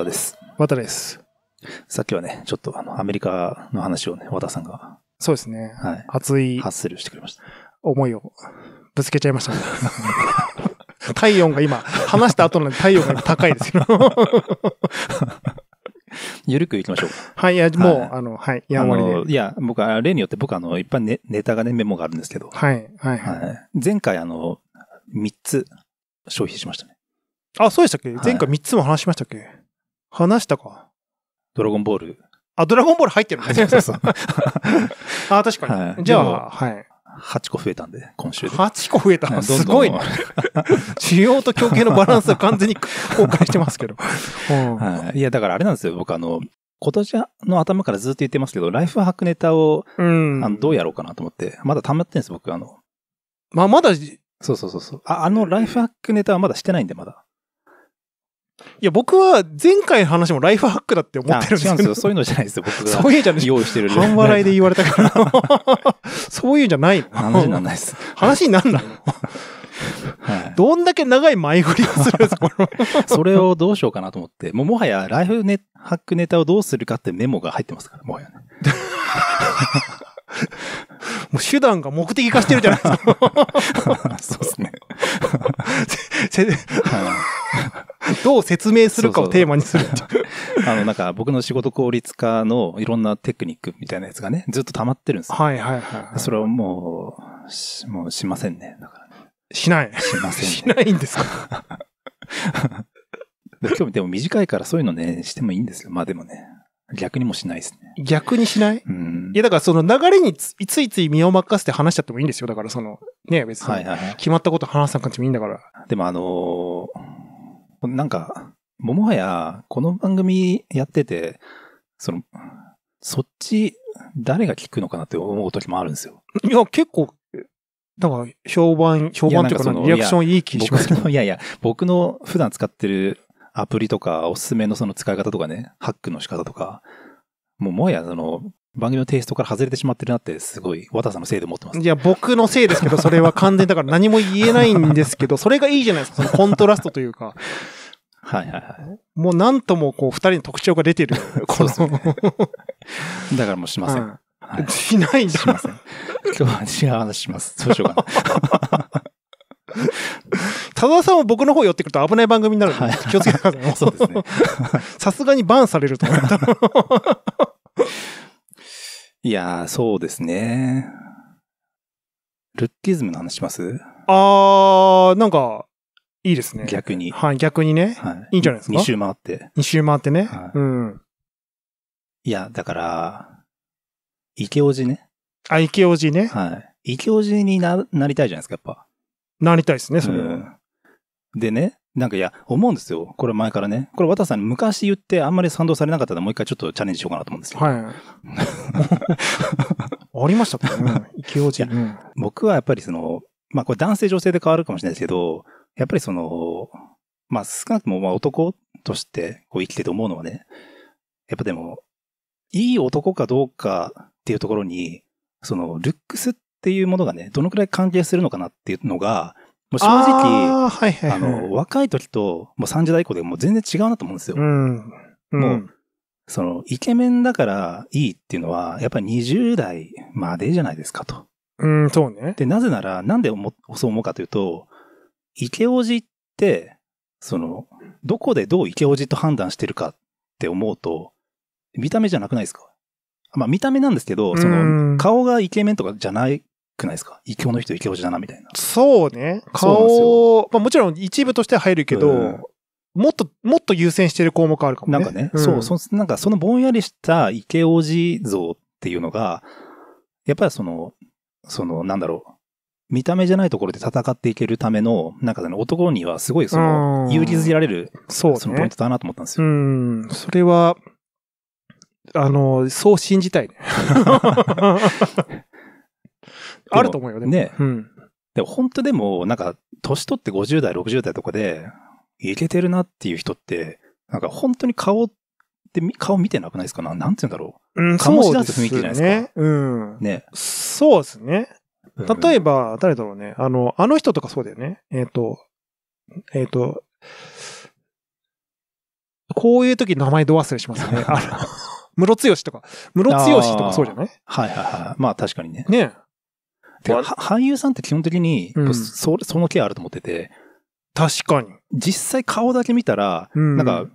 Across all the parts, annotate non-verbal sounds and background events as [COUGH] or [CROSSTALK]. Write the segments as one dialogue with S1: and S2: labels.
S1: 浅です。です。さっきはね、ちょっとあの、アメリカの話をね、和田さんが。
S2: そうですね。はい。熱い。ハッスルしてくれました。思いをぶつけちゃいましたね。[LAUGHS] 体温が今、話した後の体温が高いですけど。
S1: ゆ [LAUGHS] るくいきましょう。はい、いや、もう、はい、あの、はい、やんわりで。いや、僕、例によって僕、あの、いっぱいネネタがね、メモがあるんですけど。はい、
S2: はい、はい。
S1: 前回、あの、3つ消費しましたね。
S2: あ、そうでしたっけ、前回3つも話しましたっけ話したか。
S1: ドラゴンボール。
S2: あ、ドラゴンボール入ってるんですそうそう。[LAUGHS] あ、確かに。はい、じゃあ、
S1: はい。8個増えたんで、今週で。8個増えた、ね、すごいね。
S2: [LAUGHS] 需要と供給のバランスは完全に崩壊してますけど。うん、
S1: はい、いや、だからあれなんですよ。僕、あの、今年の頭からずっと言ってますけど、ライフハックネタを、うん、あのどうやろうかなと思って、まだ溜まってんです、僕、あの。まあ、まだ、そうそうそうそう。あ、あの、ライフハックネタ
S2: はまだしてないんで、まだ。いや、僕は前回の話もライフハックだって思ってるんですけど。んですよ。そういうのじゃないですよ。僕が。そういうじゃない用意してる。半笑いで言われたから。[LAUGHS] そういうんじゃないの。話にならないです。話になんないの。どんだけ長い前振りをするんですか [LAUGHS] それをどうしようかなと思って、もうもはやライフネハックネ
S1: タをどうするかってメモが入ってますから、もはやね。[LAUGHS]
S2: もう手段が目的化してるじゃないですか。[LAUGHS] そうですね。[LAUGHS] どう説明するかをテーマにするう。あの、なんか僕
S1: の仕事効率化のいろんなテクニックみたいなやつがね、ずっと溜まってるんですよ。はいはいはい。それはもう、もうしませんね。だから、しない。しません、ね、しないんですか。今日でも短いからそういうのね、してもいいんですよ。まあでも
S2: ね。逆にもしないですね。逆にしないうん。いや、だからその流れについつい身を任せて話しちゃってもいいんですよ。だからその、ね、別に。はいはいはい。決まったこと話さなくてもいいんだから。でもあ
S1: のー、なんか、ももはや、この番組やってて、その、そっち、誰が聞くのかなって思う時もあるんですよ。
S2: いや、結構、だから、評判、評判というか、リアクションいい気
S1: しますけど。いやいや、僕の普段使ってるアプリとか、おすすめのその使い方とかね、ハックの仕方とか、もうもはやその、番組のテイストから外れてしまってるなって、すごい、和田さんのせいで思ってま
S2: す。いや、僕のせいですけど、それは完全だから何も言えないんですけど、[LAUGHS] それがいいじゃないですか、そのコントラストというか。
S1: はいはいはい。
S2: もうなんともこう、二人の特徴が出てる。[LAUGHS] このね、だからもうしません。うんはい、しないんだ。しません。今日は違う話します。そうしようかな。田沢さんは僕の方寄ってくると危ない番組になるんで、気をつけてください。[LAUGHS] そうですね。[LAUGHS] さすがにバンされると思った。
S1: [LAUGHS] いやー、そうですね。ルッキズムの話します
S2: あー、なんか、いいですね。逆に。はい、逆にね。はい、いいんじゃないですか。2周回って。2周回ってね。はい、うん。
S1: いや、だから、池オジね。あ、池オジね。はい。池ジにななりたいじゃないですか、やっぱ。なりたいですね、それは。うん、でね、なんかいや、思うんですよ。これ前からね。これ渡さん昔言ってあんまり賛同されなかったらもう一回ちょっとチャレンジしようかなと思うんですよ。はい。[LAUGHS] ありましたかね。勢いじゃ、僕はやっぱりその、まあこれ男性女性で変わるかもしれないですけど、やっぱりその、まあ少なくともまあ男としてこう生きてて思うのはね、やっぱでも、いい男かどうかっていうところに、その、ルックスっていうものがね、どのくらい関係するのかなっていうのが、もう正直、あ,、はいはい、はい、の、若い時と、もう30代以降でも全然違うなと思うんですよ。うん。うん、もう、その、イケメンだからいいっていうのは、やっぱり20代までじゃないですかと。うん、そうね。で、なぜなら、なんでそう思うかというと、イケオジって、その、どこでどうイケオジと判断してるかって思うと、見た目じゃなくないですかまあ見た目なんですけど、その、顔がイケメンとかじゃないくないですか異教の人、異教じだな、みたいな。
S2: そうね。顔、まあもちろん一部としては入るけど、うん、もっと、もっと優先してる項目あるかもね。なんかね、うん、そう、そなんかそ
S1: のぼんやりしたイケオジ像っていうのが、やっぱりその、その、なんだろう、見た目じゃないところで戦っていけるための、なんかその男にはすごいその、勇気づけられる、そう、ね、そのポイントだ
S2: なと思ったんですよ。うん、それは、あの、そう信じたいね。[LAUGHS] あると思うよね。ね。うん。
S1: でも本当でも、なんか、年取って50代、60代とかで、いけてるなっていう人って、なんか本当に顔って、顔見てなくないですかななんて言うんだろう。うん、醸し出す雰囲気じゃないですか。ね。うん。ね。
S2: そうですね。例えば、誰だろうね。あの、あの人とかそうだよね。えっ、ー、と、えっ、ー、と、こういう時名前ど忘れしますよね。あの、室 [LAUGHS] 剛とか。室剛とかそうじゃない
S1: はいはいはい。まあ確かにね。ね。俳優さんって基本的に、うん、そのケアあると思ってて。確かに。実際顔だけ見たら、うん、なんか、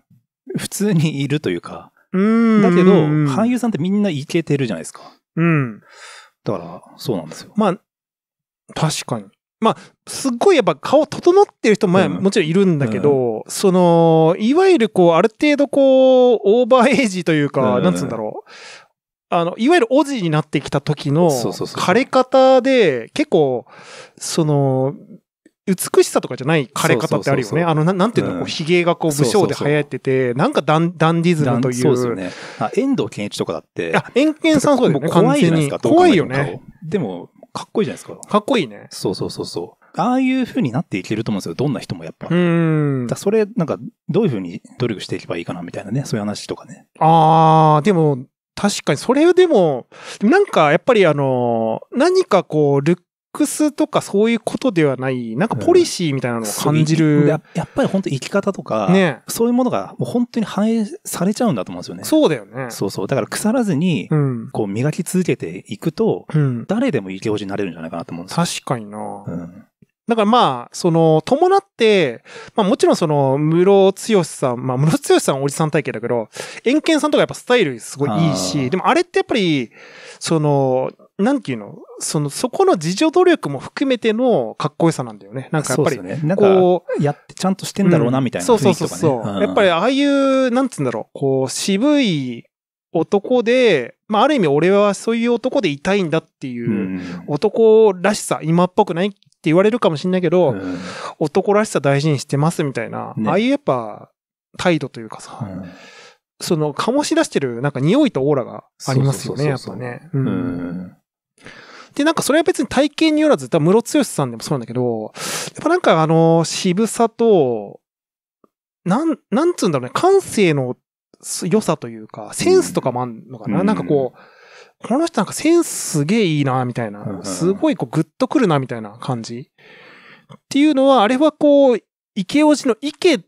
S1: 普通にいるというか。
S2: うんだけど、俳
S1: 優さんってみんなイケてるじゃないですか。うん。だから、そうなんで
S2: すよ。まあ、確かに。まあ、すっごいやっぱ顔整ってる人も、もちろんいるんだけど、うん、その、いわゆるこう、ある程度こう、オーバーエイジというか、うん、なんつうんだろう。あの、いわゆるオジになってきた時の枯れ方で、結構、その、美しさとかじゃない枯れ方ってあるよね。あの、なんていうの、うん、こう、髭がこう、武将で流行ってて、なんかダン、ダンディズムという。そうですよね。あ、遠藤健一とかだって。あ、遠健さんそうだよね。怖いじゃないですか。怖いよね。で
S1: も、かっこいいじゃないですか。かっこいいね。そうそうそうそう。ああいう風になっていけると思うんですよ。どんな人もやっぱ。うん。だそれ、なんか、どういう風に努力していけばいいかなみたいなね。そういう話とかね。
S2: ああ、でも、確かに、それでも、なんか、やっぱりあの、何かこう、ルックスとかそういうことではない、なんかポリシーみたいなのを感じる。うん、ややっぱり本当生き方とか、ね、
S1: そういうものがもう本当に反映されちゃうんだと思うんですよね。そうだよね。そうそう。だから腐らずに、こう磨き続けていくと、うん、誰でも生き
S2: 星になれるんじゃないかなと思うんですよ。確かにな、うんだからまあ、その、伴って、まあもちろんその、室強さん、まあ室強さんおじさん体型だけど、エンケンさんとかやっぱスタイルすごいいいし、でもあれってやっぱり、その、なんていうのその、そこの自助努力も含めてのかっこよさなんだよね。なんかやっぱり、ね、こう、やってちゃんとしてんだろうなみたいな、ねうん、そうそうそうそう。やっぱりああいう、なんつうんだろう、こう、渋い男で、まあ、ある意味俺はそういう男でいたいんだっていう男らしさ、今っぽくないって言われるかもしんないけど、うん、男らしさ大事にしてますみたいな、ね、ああいうやっぱ態度というかさ、うん、その醸し出してるなんか匂いとオーラがありますよね、やっぱね。うん、で、なんかそれは別に体型によらず、多分室剛さんでもそうなんだけど、やっぱなんかあの、渋さと、なん、なんつうんだろうね、感性の良さというか、センスとかもあんのかな、うん、なんかこう、この人なんかセンスすげえいいな、みたいな。すごいこうグッとくるな、みたいな感じ。っていうのは、あれはこう、池王子の池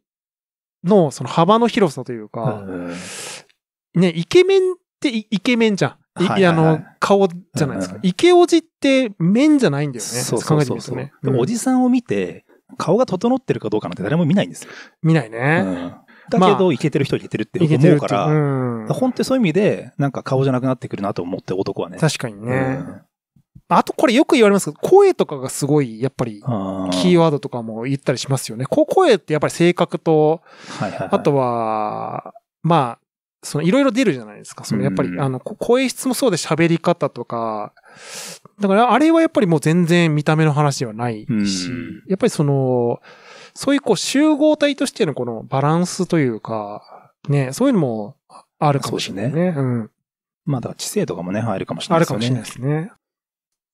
S2: のその幅の広さというか、ね、イケメンってイケメンじゃん。いや、あの、顔じゃないですか。池おじって面じゃないんだよね。そう考えてますね。でもおじさ
S1: んを見て、
S2: 顔が整ってるかどうかなんて
S1: 誰も見ないんですよ。見ないね。だけど、いけてる人いけてるって思うから、まあ、本当にそういう意味で、なんか顔じゃなくなってくるなと思って、男はね。確かにね。うんあとこ
S2: れよく言われますけど、声とかがすごい、やっぱり、キーワードとかも言ったりしますよね。声ってやっぱり性格と、はいはいあとは、まあ、そのいろいろ出るじゃないですか。そのやっぱり、あの、声質もそうで喋り方とか、だからあれはやっぱりもう全然見た目の話ではないし、やっぱりその、そういうこう集合体としてのこのバランスというか、ね、そういうのもあるかもしれないね。うねうん。まあだから知性とかもね、入るかもしれないですね。あるかもしれないですね。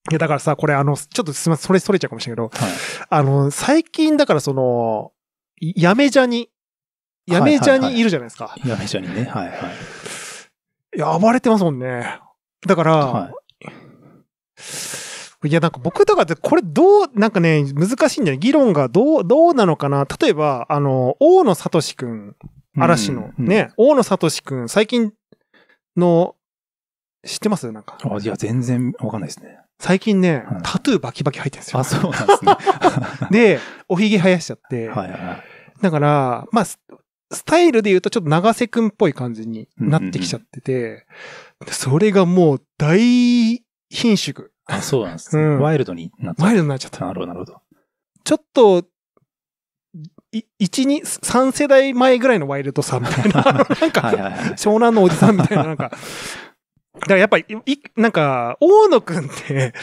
S2: いや、だからさ、これあの、ちょっとすみません、それそれちゃうかもしれないけど、はい、あの、最近だからその、やめじゃに、やめじゃにいるじゃないですか。
S1: はいはいはい、やめじゃにね、はいはい。
S2: いや、暴れてますもんね。だから、はいいや、なんか僕とかってこれどう、なんかね、難しいんだよ。議論がどう、どうなのかな。例えば、あの、大野聡くん、嵐の、うん、ね、大野聡くん、最近の、知ってますなんか。あ、いや、全然わかんないですね。最近ね、タトゥーバキバキ入ってるんですよ。あ、そうなんですね。[LAUGHS] で、おひげ生やしちゃって。はいはい。だから、まあ、スタイルで言うとちょっと長瀬くんっぽい感じになってきちゃってて、うんうんうん、それがもう大品種あ、そうなんです、ねうん、ワイルドになっちゃった。ワイルドになっちゃった。なるほど、なるほど。ちょっと、一、二、三世代前ぐらいのワイルドさんみたいな、[LAUGHS] なんかはいはい、はい、湘南のおじさんみたいな、なんか、だからやっぱり、い、なんか、大野くんって、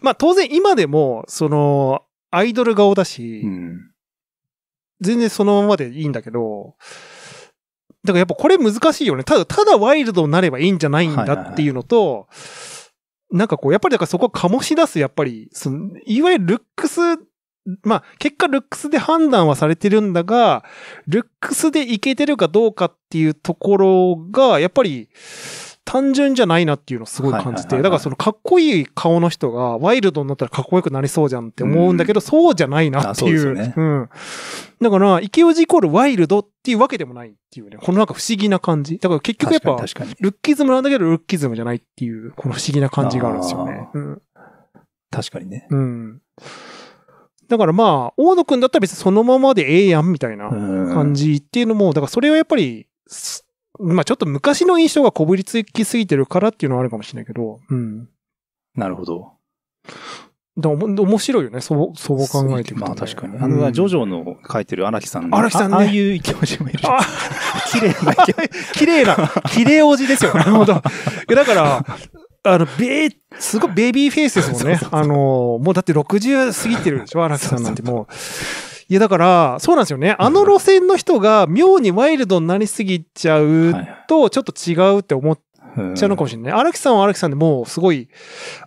S2: まあ当然今でも、その、アイドル顔だし、うん、全然そのままでいいんだけど、だからやっぱこれ難しいよね。ただ、ただワイルドになればいいんじゃないんだっていうのと、はいはいはいなんかこう、やっぱりだからそこを醸し出す、やっぱり、その、いわゆるルックス、まあ、結果ルックスで判断はされてるんだが、ルックスでいけてるかどうかっていうところが、やっぱり、単純じゃないなっていうのをすごい感じて、だからそのかっこいい顔の人がワイルドになったらかっこよくなりそうじゃんって思うんだけど、うん、そうじゃないなっていう。うね、うん。だから、イケオジイコールワイルドっていうわけでもないっていうね、このなんか不思議な感じ。だから結局やっぱ、ルッキズムなんだけどルッキズムじゃないっていう、この不思議な感じがあるんですよね。うん、確かにね。うん。だからまあ、大野くんだったら別にそのままでええやんみたいな感じっていうのも、だからそれはやっぱり、まあちょっと昔の印象がこぶりつきすぎてるからっていうのはあるかもしれないけど、
S1: うん。なるほど。
S2: でも面白いよね、そう、そう考えてみると、ね、まあ確かに。あの、うん、ジ
S1: ョジョの書いてる荒
S2: 木さんの。荒木さんね。ああいうイケオもいる。綺麗な、綺麗な、綺麗おじですよ。[LAUGHS] なるほど。だから、あの、べすごいベビーフェイスですもんね。あの、もうだって60過ぎてるでしょ、荒木さんなんてもう。いやだからそうなんですよねあの路線の人が妙にワイルドになりすぎちゃうとちょっと違うって思っちゃうのかもしれない荒木さんは荒木さんでもうすごい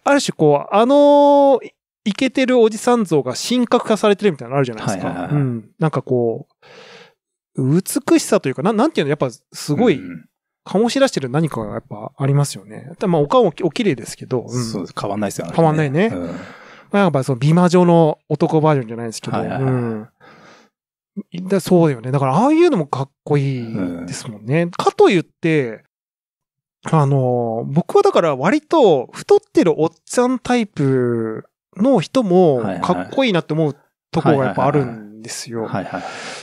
S2: ある種こうあのイケてるおじさん像が神格化されてるみたいなのあるじゃないですか、うん、なんかこう美しさというかななんていうのやっぱすごい、醸し出してる何かがやっぱありますよね。まあ、お顔もお綺麗ですけど。うん、そうです。変わんないですよね。変わんないね。うん、まあ、やっぱその美魔女の男バージョンじゃないですけど。はいはいはいだそうだよね。だから、ああいうのもかっこいいですもんね。うん、かといって、あの、僕はだから割と太ってるおっちゃんタイプの人もかっこいいなって思うとこがやっぱある
S1: んですよ。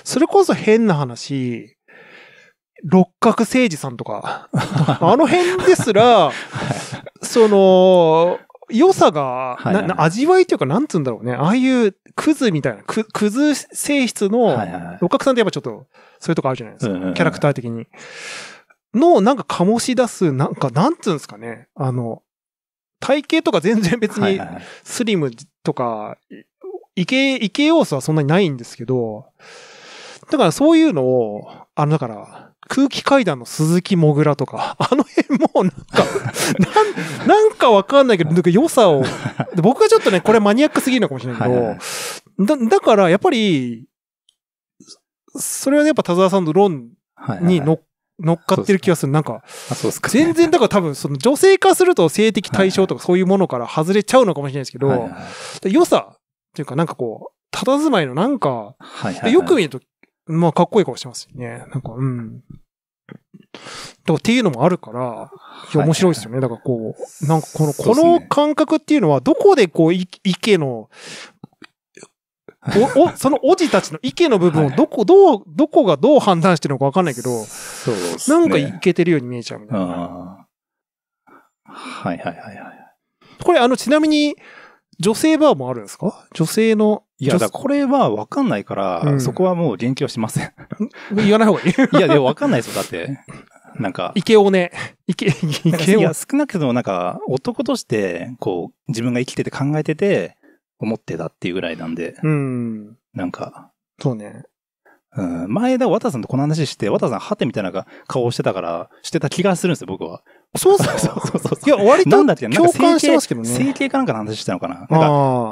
S2: それこそ変な話、六角聖児さんとか、[LAUGHS] あの辺ですら、その、良さが、はいはいはい、味わいというか、なんつうんだろうね。ああいうクズみたいな、クズ性質の、六角さんってやっぱちょっと、そういうとこあるじゃないですか。キャラクター的に。の、なんか醸し出す、なんか、なんつうんですかね。あの、体型とか全然別に、スリムとか、イケ、イケ要素はそんなにないんですけど、だからそういうのを、あの、だから、空気階段の鈴木もぐらとか、[LAUGHS] あの辺もなんか、[LAUGHS] なんなんかわかんないけど、なんか良さを、僕はちょっとね、これマニアックすぎるのかもしれないけど、はいはいだだからやっぱり、それは、ね、やっぱ田沢さんの論に乗っ乗っかってる気がする。なんか、全然、だから多分、その女性化すると性的対象とかそういうものから外れちゃうのかもしれないですけど、良さっていうかなんかこう、佇まいのなんか、よく見るとまあ、かっこいい顔してますよね。なんか、うん。だからっていうのもあるから、いや、面白いですよね。だからこう、なんかこの、この感覚っていうのは、どこでこう、池の、[LAUGHS] お、お、そのおじたちの池の部分をどこ、どう、どこがどう判断してるのかわかんないけど、そ
S1: うですなんかい
S2: けてるように見えちゃうみ
S1: たいな。はいはいはいはい。
S2: これ、あの、ちなみに、
S1: 女性バーもあるんですか女性の。いや、だこれはわかんないから、うん、そこはもう言及はしません。言わない方がいい。[LAUGHS] いや、でもわかんないですよ、だって。なんか。イ
S2: ケオネ。イケ、イケオ。いや、
S1: 少なくともなんか、男として、こう、自分が生きてて考えてて、思ってたっていうぐらいなんで。
S2: うん。なんか。そうね。
S1: うん、前だ、ワタさんとこの話して、ワタさん、はてみたいな顔してたから、してた気がするんですよ、僕は。そうそう [LAUGHS] そうそうそう。いや、割と共感してますけどね。整形かなんかの話したのかな。なんか、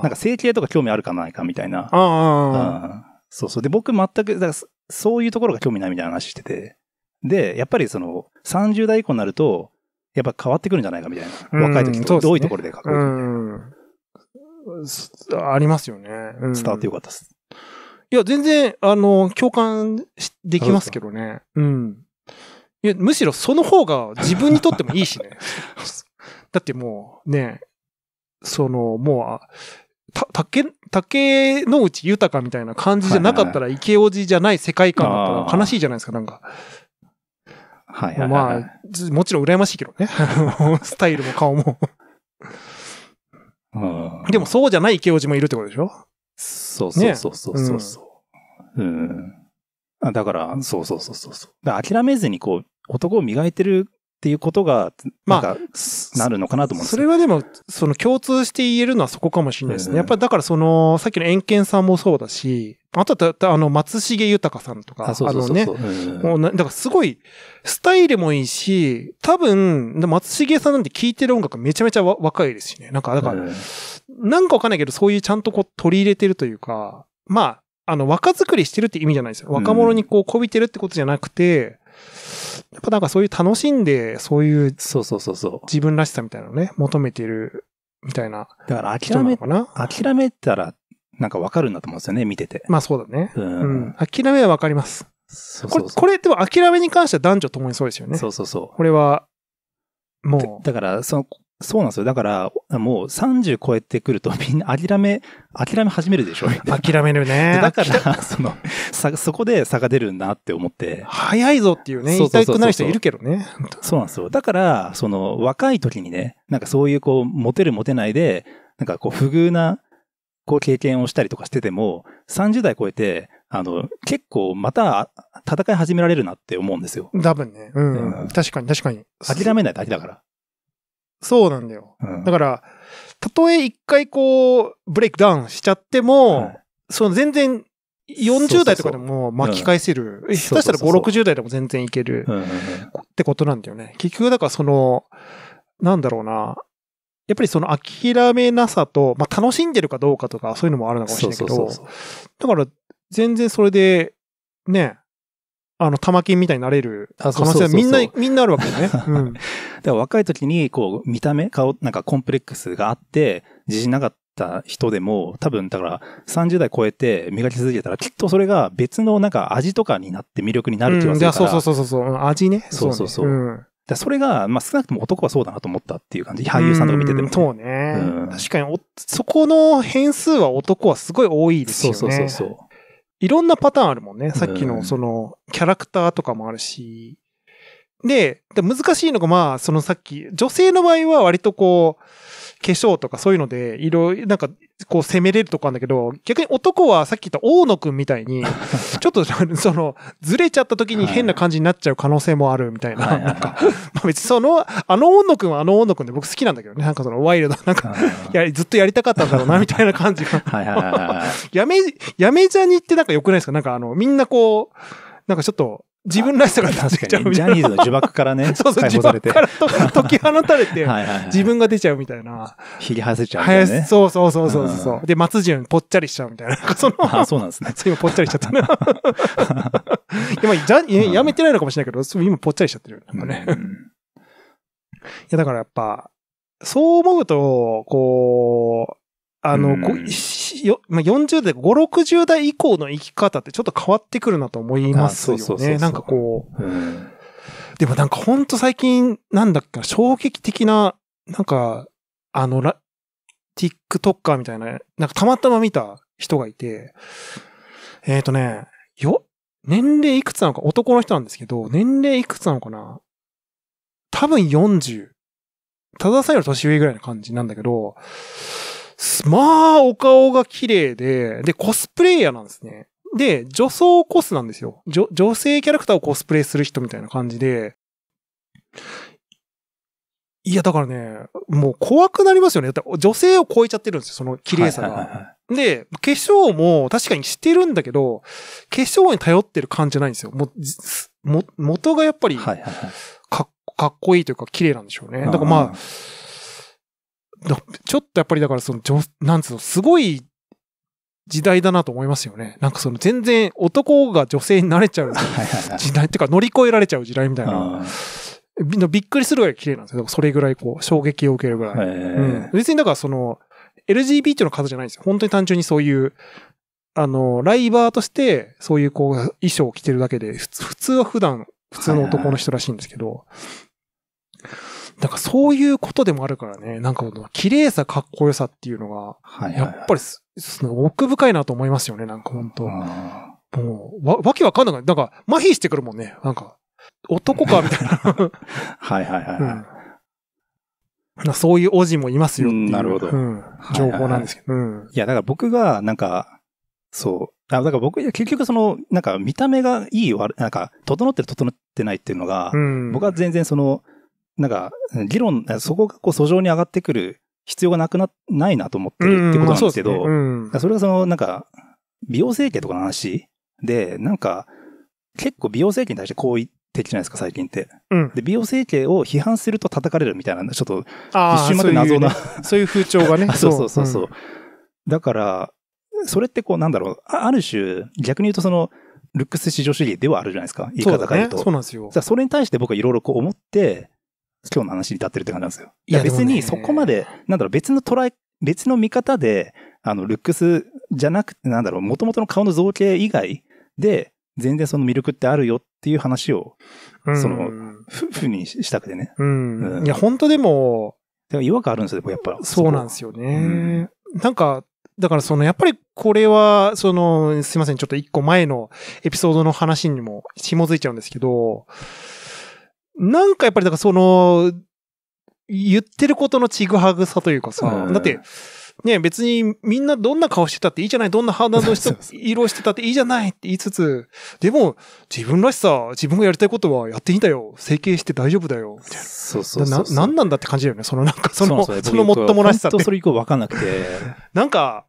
S1: なんか整形とか興味あるかないかみたいな。ああ。そうそう。で、僕全く、だそういうところが興味ないみたいな話してて。で、やっぱりその、30代以降になると、やっぱ変わってくるんじゃないかみたいな。若い時と、どういうところでかっこいいありますよね。伝わってよかったです。
S2: いや、全然、あの、共感できますけどね。うん。いや、むしろその方が自分にとってもいいしね。[LAUGHS] だってもうね、その、もう、た、竹、竹の内豊かみたいな感じじゃなかったら、池おじじゃない世界観だったら悲しいじゃないですか、なんか。はい、はい、まあ、もちろん羨ましいけどね。[LAUGHS] スタイルも顔もでもそうじゃない池おじもいるってことでしょ
S1: そうそうそうそうそうそう、うんだから、そうそうそうそうそう。だ諦めずにこう、男を磨いてるっていう
S2: ことが、まあ、なるのかなと思うんですそれはでも、その共通して言えるのはそこかもしれないですね。やっぱりだからその、さっきの円剣さんもそうだし、あとは、あの、松重豊さんとか、あのね、もうだからすごい、スタイルもいいし、多分、松重さんなんて聴いてる音楽めちゃめちゃ若いですしね。なんか、だから、なんかわかんないけど、そういうちゃんとこう取り入れてるというか、まあ、あの、若作りしてるって意味じゃないですよ。若者にこう、こびてるってことじゃなくて、やっぱなんかそういう楽しんで、そういう、そうそうそうそう。自分らしさみたいなのね、求めてる、みたいな。だから諦め、諦めたら、なんかわかるんだと思うんですよね、見てて。まあそうだね。うん。諦めはわかります。そうそうそうこれ、これ、でも諦めに関しては男女共にそうですよね。そうそうそう。これは、
S1: もう。だから、その、そうなんですよ。だから、もう30超えてくるとみんな諦め、諦め始めるでしょ。[LAUGHS]
S2: 諦めるね。だから、そ
S1: の、そこで差が出るんだって思って。早いぞっていうね、言いたくない人いるけどね。そうなんですよ。だから、その、若い時にね、なんかそういうこう、モテるモテないで、なんかこう、不遇な、こう、経験をしたりとかしてても、30代超えて、あの、結構また戦い始められるなって思うんですよ。
S2: 多分ね。うん。うん、確かに確かに。諦めないだけだから。そうなんだよ。うん、だから、たとえ一回こう、ブレイクダウンしちゃっても、その全然、40代とかでも巻き返せる。下手したら5、60代でも全然いける。ってことなんだよね。結局、だからその、なんだろうな。やっぱりその諦めなさと、まあ楽しんでるかどうかとか、そういうのもあるのかもしれないけど、だから全然それで、ね、あの、玉金みたいになれる可能性はみんな、みんなあるわけだね。[LAUGHS] うん。
S1: だから若い時に、こう、見た目、顔、なんかコンプレックスがあって、自信なかった人でも、多分、だから、30代超えて磨き続けたら、きっとそれが別のなんか味とかになって魅力になる気がするから、うん、そうそう
S2: そうそう、味ね。そうそうそう。うんだそれが、まあ、少なくとも男はそうだなと思ったっていう感じ。俳優さんとか見てても、ね、そうね、うん。確かにそこの変数は男はすごい多いですよね。そうそうそうそう。いろんなパターンあるもんね。さっきのその、キャラクターとかもあるし。で、で難しいのが、まあ、そのさっき、女性の場合は割とこう、化粧とかそういうので、いろいろ、なんか、こう攻めれるとこあるんだけど、逆に男はさっき言った大野くんみたいに、[LAUGHS] ちょっと [LAUGHS] その、ずれちゃった時に変な感じになっちゃう可能性もあるみたいな。はい、なんか、まあ別にその、あの大野くんはあの大野くんで僕好きなんだけどね。なんかそのワイルド、なんか、いや、ずっとやりたかったんだろうな、みたいな感じが。[LAUGHS] はいはいはい、はい、やめ、やめじゃにってなんか良くないですかなんかあの、みんなこう、なんかちょっと、自分らしさが出ちゃうみたいな。ジャニーズの呪縛からね、[LAUGHS] そうそう解放されて。から解き放たれて [LAUGHS] 自分が出ちゃうみたいな。
S1: ひげ生せちゃうみたいな、
S2: そうそうそうそうそう。で、松潤ぽっちゃりしちゃうみたいな。[LAUGHS] その、あ、そうなんですね。今ぽっちゃりしちゃったね。今じゃ、やめてないのかもしれないけど、う今ぽっちゃりしちゃってる。なんね。うん、いや、だからやっぱ、そう思うと、こう、あの、うん、まあ、40代、5、60代以降の生き方ってちょっと変わってくるなと思いますよね。そうなんかこう、うん、でもなんかほんと最近、なんだっけ、衝撃的な、なんか、あのラ、ティックトッカーみたいな、なんかたまたま見た人がいて、えっ、ー、とね、よ、年齢いくつなのか、男の人なんですけど、年齢いくつなのかな多分40。たださんより年上ぐらいな感じなんだけど、まあ、お顔が綺麗で、で、コスプレイヤーなんですね。で、女装コスなんですよ。女性キャラクターをコスプレする人みたいな感じで。いや、だからね、もう怖くなりますよね。だって女性を超えちゃってるんですよ、その綺麗さが。はいはいはいで、化粧も確かにしてるんだけど、化粧に頼ってる感じじゃないんですよ。もも元がやっぱり、かっこいいというか綺麗なんでしょうね。だからまあ、ちょっとやっぱりだからその、なんつうの、すごい時代だなと思いますよね。なんかその全然男が女性になれちゃう時代っていうか乗り越えられちゃう時代みたいな。びっくりするぐらい綺麗なんですよ。それぐらいこう衝撃を受けるぐらい。うん、別にだからその LGBT の数じゃないんですよ。本当に単純にそういうあの、ライバーとして、そういうこう、衣装を着てるだけで、普通は普段、普通の男の人らしいんですけど、はいはいなんかそういうことでもあるからね、なんか綺麗さ、かっこよさっていうのが、ははいはい、やっぱりその奥深いなと思いますよね、なんか本当もう、わ、わけわかんない。なんか、麻痺してくるもんね。なんか、男か、みたいな。はいはいはい、うん、そういうおじもいますよっていう。なるほど、うん。情報なんですけど。い
S1: や、だから僕が、なんか、そう。あだから僕、結局その、なんか見た目がいい、なんか、整ってる整ってないっていうのが、うん、僕は全然その、なんか、議論、そこがこう、訴状に上がってくる必要がなくな、ないなと思ってるってことなんですけど、それがその、なんか、美容整形とかの話で、なんか、結構美容整形に対して好意的じゃないですか、最近って。うん、で、美容整形を批判すると叩かれるみたいな、ちょっと、一瞬まで謎なそうう、ね。そういう風潮がね。[LAUGHS] そうそうそうそう。うん、だから、それってこう、なんだろう、ある種、逆に言うとその、ルックス至上主義ではあるじゃないですか。言い方が言ると。そう,、ね、そうなんですよ。それに対して僕はいろいろこう思って、今日の話に立ってるって感じなんですよ。いや、別にそこまで、なんだろう、別の捉え、別の見方で、あの、ルックスじゃなくて、なんだろう、元々の顔の造形以外で、全然その魅力ってあるよっていう話を、その、夫婦にしたくてね。
S2: うん。うん、いや、
S1: 本当でも、でも違和感あるんですよ、やっぱ。そうなんです
S2: よね。うん、なんか、だからその、やっぱりこれは、その、すいません、ちょっと一個前のエピソードの話にも紐づいちゃうんですけど、なんかやっぱりだからその、言ってることのちぐはぐさというかさ、うん、だって、ね、別にみんなどんな顔してたっていいじゃない、どんな肌の人、[LAUGHS] 色してたっていいじゃないって言いつつ、でも、自分らしさ、自分がやりたいことはやっていいんだよ、整形して大丈夫だよ、みたいな。そうそうそうそう。な、なんなんだって感じだよね、そのなんか、その、[LAUGHS] そのもっともらしさって。それ以降わかんなくて。なんか、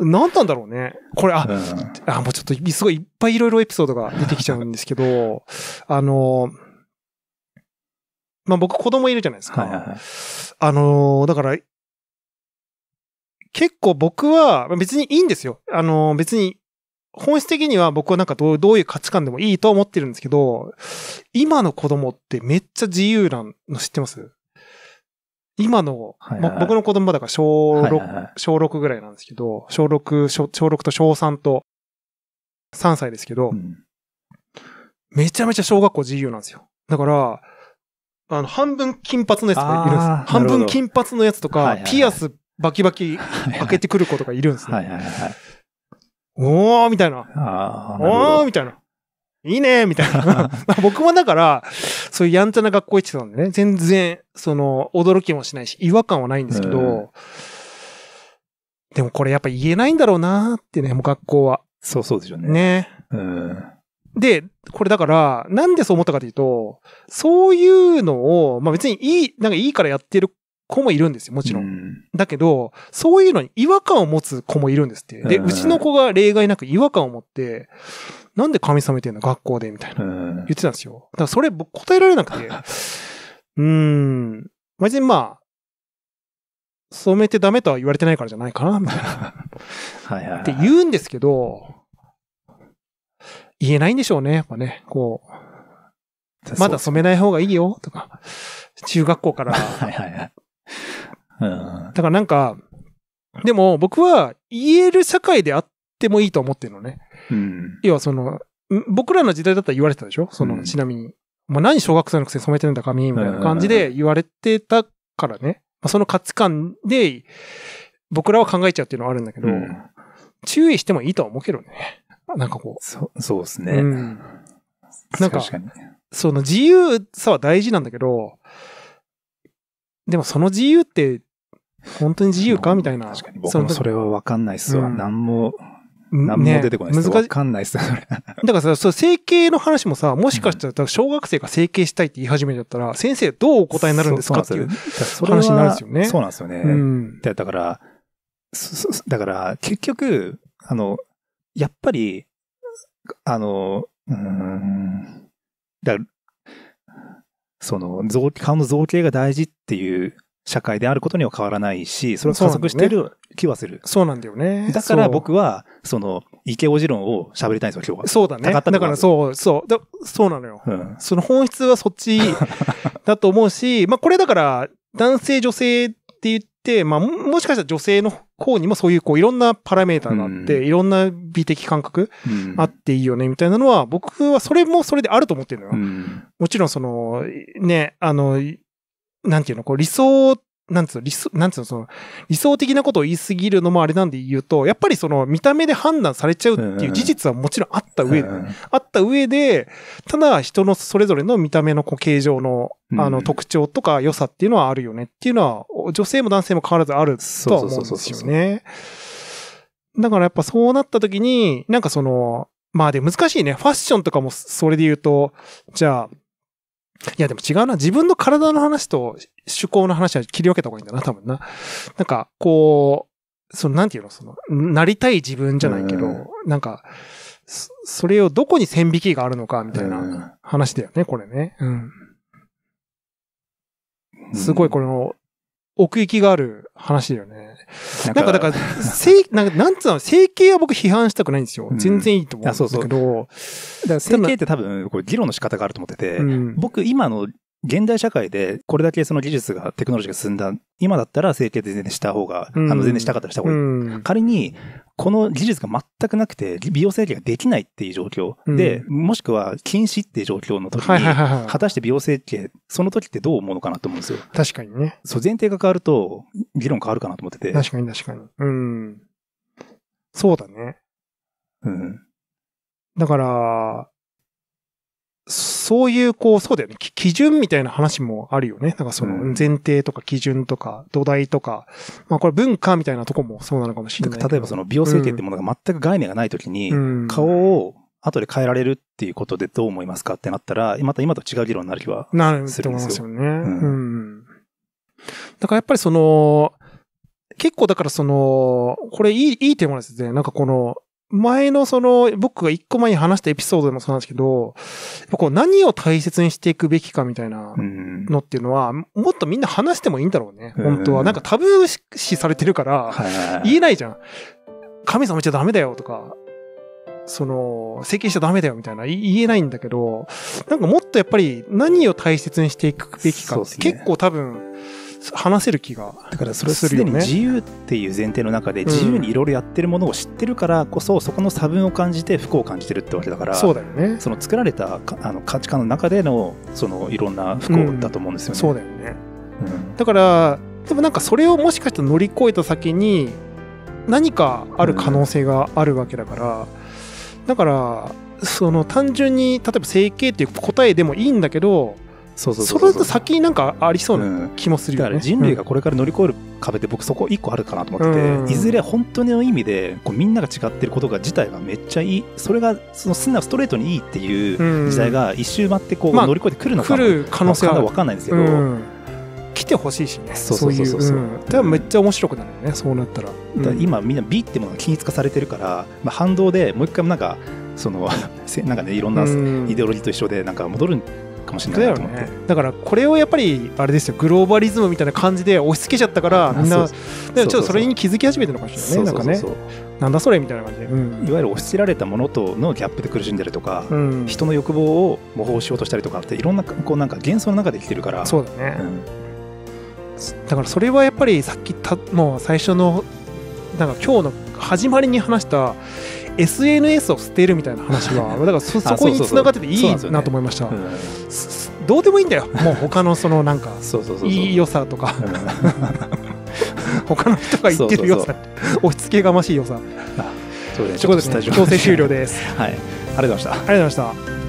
S2: なんなんだろうね。これ、あ、うん、あ、もうちょっと、すごいいっぱいいろいろエピソードが出てきちゃうんですけど、あのまあ僕子供いるじゃないですか。はいはいはい、あのー、だから、結構僕は、別にいいんですよ。あのー、別に、本質的には僕はなんかどうどういう価値観でもいいと思ってるんですけど、今の子供ってめっちゃ自由なの知ってます今の、はいはい僕の子供だから小6、はいはいはい、小6ぐらいなんですけど、小6、小小6と小3と3歳ですけど、うん、めちゃめちゃ小学校自由なんですよ。だから、あの、半分金髪のやつとかいるんです半分金髪のやつとか、ピアスバキバキ開けてくる子とかいるんですね。はいはいはい。おーみたいな。なおーみたいな。いいねみたいな。[LAUGHS] 僕もだから、そういうやんちゃな学校行ってたんでね、全然、その、驚きもしないし、違和感はないんですけど、でもこれやっぱ言えないんだろうなってね、もう学校は。そうそうでしょうね。ね。うん。で、これだから、なんでそう思ったかというと、そういうのを、まあ別にいい、なんかいいからやってる子もいるんですよ、もちろん。だけど、そういうのに違和感を持つ子もいるんですって。で、うちの子が例外なく違和感を持って、なんで神様めてんの学校でみたいな。言ってたんですよ。だからそれ答えられなくて。[LAUGHS] うーん。別にまあ、染めてダメとは言われてないからじゃないかな、みたいな。は [LAUGHS] はい、はい。って言うんですけど、言えないんでしょうね、やっぱね。こう、まだ染めない方がいいよ、とか、中学校から。[LAUGHS] はいはいはい。うん、だからなんか、でも僕は言える社会であってもいいと思ってるのね。うん、要はその、僕らの時代だったら言われてたでしょその、うん、ちなみに。まあ、何小学生のくせに染めてるんだ髪みたいな感じで言われてたからね。まあ、その価値観で僕らは考えちゃうっていうのはあるんだけど、うん、注意してもいいとは思うけどね。なんかこう。そ
S1: そうですね。うん、
S2: なんか、かその自由さは大事なんだけど、でもその自由って、本当に自由かみたいな。確かに僕もそれはわかんないっすわ。うん、
S1: 何も、何も出てこないっす、ね、難しい。わかんないっすそれ。
S2: [LAUGHS] だからさ、そ整形の話もさ、もしかしたら小学生が整形したいって言い始めちゃったら、うん、先生どうお答えになるんですかっていう話になるんですよね。そうなんですよね。うん、
S1: だから、だから結局、あの、やっぱり、あの、うん、だその造、顔の造形が大事っていう社会であることには変わらないし、それを加速している気はする。
S2: そうなんだよね。だから僕
S1: は、その、池オジ論を喋りたいんですよ、今日は。そうだね。だからそ
S2: う、そう、だそうなのよ、うん、その本質はそっちだと思うし、[LAUGHS] まあこれだから、男性女性って言っ、まあ、もしかしたら女性の方にもそういうこういろんなパラメーターがあって、うん、いろんな美的感覚あっていいよねみたいなのは、僕はそれもそれであると思ってるのよ。うん、もちろんその、ね、あの、なんていうの、こう理想なんつうの、理想、なんつうの、その、理想的なことを言いすぎるのもあれなんで言うと、やっぱりその、見た目で判断されちゃうっていう事実はもちろんあった上で、うんうん、あった上で、ただ人のそれぞれの見た目のこう形状の、あの、特徴とか良さっていうのはあるよねっていうのは、女性も男性も変わらずあるとは思うんですよね。だからやっぱそうなった時に、なんかその、まあで難しいね。ファッションとかもそれで言うと、じゃあ、いや、でも違うな。自分の体の話と趣向の話は切り分けた方がいいんだな、多分な。なんか、こう、その、なんていうの、その、なりたい自分じゃないけど、うんなんか、そそれをどこに線引きがあるのか、みたいな話だよね、これね。うん。すごいこの、奥行きがある話だよね。なんか、だから、い、なんか、なんつうの、整形は僕批判したくないんですよ。全然いいと思うんでけど。そ
S1: うそう整形って多分、これ議論の仕方があると思ってて、うん、僕今の現代社会でこれだけその技術が、テクノロジーが進んだ、今だったら整形で全然した方が、うん、あの全然したかったらした方がいい。うん、仮に、この技術が全くなくて、美容整形ができないっていう状況、うん、で、もしくは禁止っていう状況の時に、果たして美容整形、その時ってどう思うのかなと思うんですよ。
S2: 確かにね。
S1: そう、前提が変わると、議論変わるかなと思ってて。確かに確
S2: かに。うん。そうだね。うん。だから、そういう、こう、そうだよね。基準みたいな話もあるよね。なんかその、前提とか基準とか、土台とか、まあこれ文化みたいなとこもそうなのかもしれない。例えばその美容整形って
S1: ものが全く概念がないときに、顔を後で変えられるっていうことでどう思いますかってなったら、また今と違う議論になる気は
S2: するんですよ。なると思いますよね。うん。だからやっぱりその、結構だからその、これいい、いいテーマですね。なんかこの、前のその、僕が一個前に話したエピソードでもそうなんですけど、こう何を大切にしていくべきかみたいなのっていうのは、もっとみんな話してもいいんだろうね。本当は。なんかタブー視されてるから、言えないじゃん。神様言っちゃダメだよとか、その、整形しちゃダメだよみたいな言えないんだけど、なんかもっとやっぱり何を大切にしていくべきか、結構多分、話せる気が、ね、だからそれはすでに自
S1: 由っていう前提の中で自由にいろいろやってるものを知ってるからこそ、そこの差分を感じて不幸を感じてるってわけだからそうだよねその作られたあの価値観の中でのそのいろんな不幸だと思うんですよね、うん、そうだ
S2: よね、うん、だからでもなんかそれをもしかしたら乗り越えた先に何かある可能性があるわけだから、だからその単純に例えば整形っていう答えでもいいんだけどそうそうそうそれと先になんかありそうな気もするよね、うん、人類がこれから乗り越える壁って僕そこ一個あるかなと思ってて、うん、いずれ
S1: 本当の意味でこうみんなが違ってることが自体がめっちゃいいそれがその素直ストレートにいいっていう時代が一周回ってこう乗り越えてくるのか、まあ、る可能性は分かんないですけど、
S2: 来てほしいしねそうそうそうそうそう、うん、めっちゃ面白くなるよねそうなったら今
S1: みんな美ってものが均一化されてるから、まあ、反動でもう一回もなんかその [LAUGHS] なんかねいろんなイデオロギーと一緒でなんか戻るかもしれないなと思って、ね、だからこれをやっぱりあれですよグ
S2: ローバリズムみたいな感じで押し付けちゃったからみんなちょっとそれに気づき始めてるのかもしれないねなんかねなんだそれみたいな感じで、う
S1: ん、いわゆる押し付けられたものとのギャップで苦しんでるとか、うん、人の欲望を模倣しようとしたりとかっていろんなこうなんか幻想の中で生きてるからそうだね、う
S2: ん、だからそれはやっぱりさっきたもう最初のなんか今日の始まりに話した SNS を捨てるみたいな話は [LAUGHS] だからそこにつながってていいなと思いました、どうでもいいんだよもう他のそのなんかいい良さとか他の人が言ってる良さ押し付けがましい良さそうです、ね、ということで、ね、強制終了ですはいありがとうございましたありがとうございました